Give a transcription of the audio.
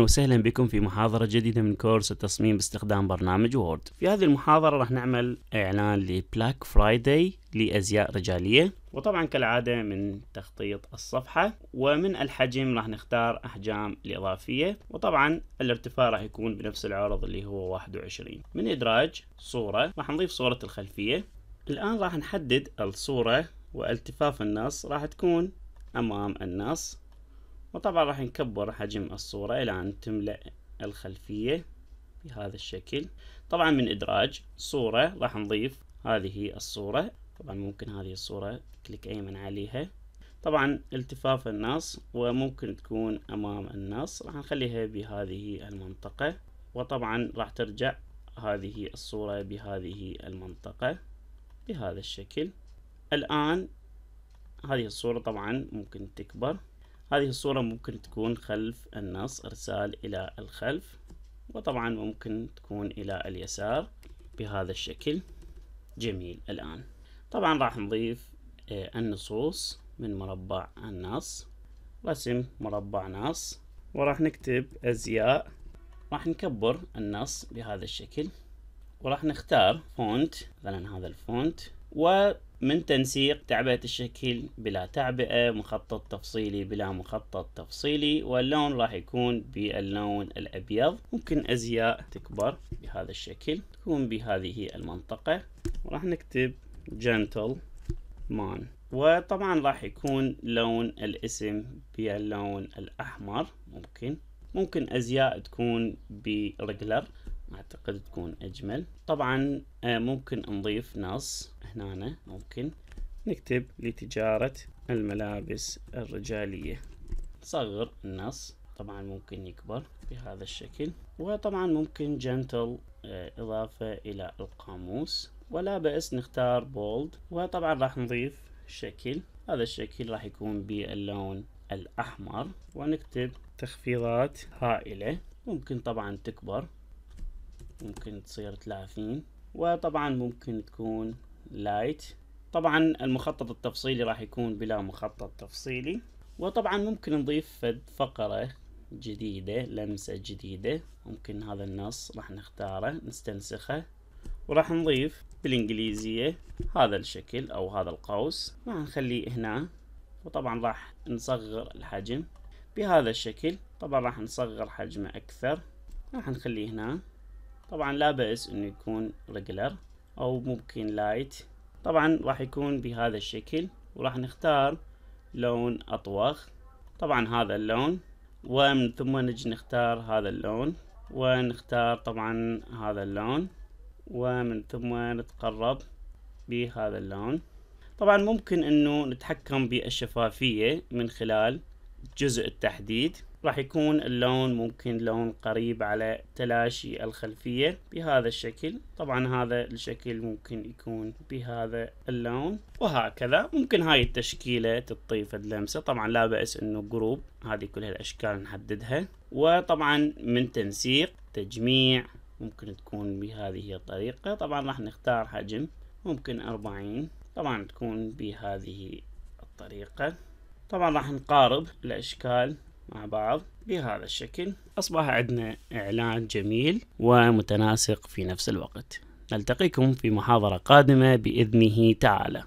اهلا وسهلا بكم في محاضرة جديدة من كورس التصميم باستخدام برنامج وورد في هذه المحاضرة راح نعمل اعلان لبلاك فرايداي لازياء رجالية وطبعا كالعادة من تخطيط الصفحة ومن الحجم راح نختار احجام الاضافية وطبعا الارتفاع راح يكون بنفس العرض اللي هو 21 من ادراج صورة راح نضيف صورة الخلفية الان راح نحدد الصورة والتفاف النص راح تكون امام النص وطبعا راح نكبر حجم الصورة إلى أن تملأ الخلفية بهذا الشكل طبعا من إدراج صورة راح نضيف هذه الصورة طبعا ممكن هذه الصورة كليك أيمن عليها طبعا التفاف النص وممكن تكون أمام النص راح نخليها بهذه المنطقة وطبعا راح ترجع هذه الصورة بهذه المنطقة بهذا الشكل الآن هذه الصورة طبعا ممكن تكبر هذه الصورة ممكن تكون خلف النص إرسال إلى الخلف وطبعا ممكن تكون إلى اليسار بهذا الشكل جميل الآن طبعا راح نضيف آه، النصوص من مربع النص رسم مربع نص وراح نكتب أزياء راح نكبر النص بهذا الشكل وراح نختار فونت مثلا هذا الفونت ومن تنسيق تعبئة الشكل بلا تعبئة مخطط تفصيلي بلا مخطط تفصيلي واللون راح يكون باللون الأبيض ممكن أزياء تكبر بهذا الشكل تكون بهذه المنطقة وراح نكتب جنتل مان وطبعا راح يكون لون الاسم باللون الأحمر ممكن ممكن أزياء تكون برجلر أعتقد تكون أجمل طبعا آه، ممكن نضيف نص هنا ممكن نكتب لتجارة الملابس الرجالية صغر النص طبعا ممكن يكبر بهذا الشكل وطبعا ممكن جنتل آه، إضافة إلى القاموس ولا بأس نختار بولد وطبعا راح نضيف شكل هذا الشكل راح يكون باللون الأحمر ونكتب تخفيضات هائلة ممكن طبعا تكبر ممكن تصير 30 وطبعا ممكن تكون لايت طبعا المخطط التفصيلي راح يكون بلا مخطط تفصيلي وطبعا ممكن نضيف فقرة جديدة لمسة جديدة ممكن هذا النص راح نختاره نستنسخه وراح نضيف بالإنجليزية هذا الشكل أو هذا القوس راح نخليه هنا وطبعا راح نصغر الحجم بهذا الشكل طبعا راح نصغر حجمه أكثر راح نخليه هنا طبعا لا بأس إنه يكون ريجلر او ممكن لايت طبعا راح يكون بهذا الشكل وراح نختار لون اطوخ طبعا هذا اللون ومن ثم نجي نختار هذا اللون ونختار طبعا هذا اللون ومن ثم نتقرب بهذا اللون طبعا ممكن انه نتحكم بالشفافية من خلال جزء التحديد راح يكون اللون ممكن لون قريب على تلاشي الخلفية بهذا الشكل طبعا هذا الشكل ممكن يكون بهذا اللون وهكذا ممكن هاي التشكيلة تعطي اللمسة طبعا لا بأس انه جروب هذه كلها الاشكال نحددها وطبعا من تنسيق تجميع ممكن تكون بهذه الطريقة طبعا راح نختار حجم ممكن 40 طبعا تكون بهذه الطريقة طبعا راح نقارب الأشكال مع بعض بهذا الشكل أصبح عندنا إعلان جميل ومتناسق في نفس الوقت نلتقيكم في محاضرة قادمة بإذنه تعالى